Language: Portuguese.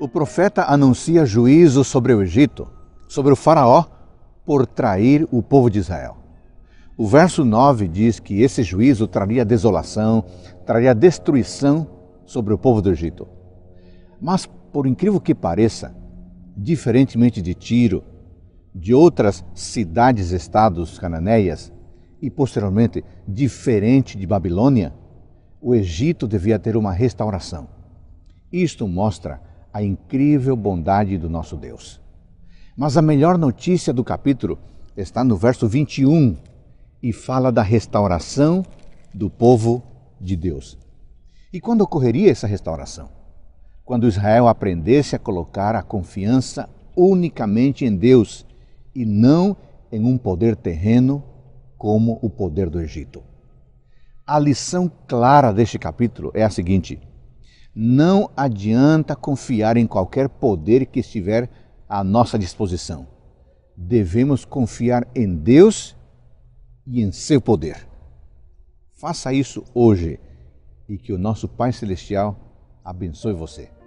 o profeta anuncia juízo sobre o Egito, sobre o Faraó, por trair o povo de Israel. O verso 9 diz que esse juízo traria desolação, traria destruição sobre o povo do Egito. Mas, por incrível que pareça, diferentemente de Tiro, de outras cidades-estados cananeias e, posteriormente, diferente de Babilônia, o Egito devia ter uma restauração. Isto mostra a incrível bondade do nosso Deus. Mas a melhor notícia do capítulo está no verso 21 e fala da restauração do povo de Deus. E quando ocorreria essa restauração? Quando Israel aprendesse a colocar a confiança unicamente em Deus e não em um poder terreno como o poder do Egito. A lição clara deste capítulo é a seguinte: não adianta confiar em qualquer poder que estiver à nossa disposição. Devemos confiar em Deus e em seu poder. Faça isso hoje e que o nosso Pai Celestial abençoe você.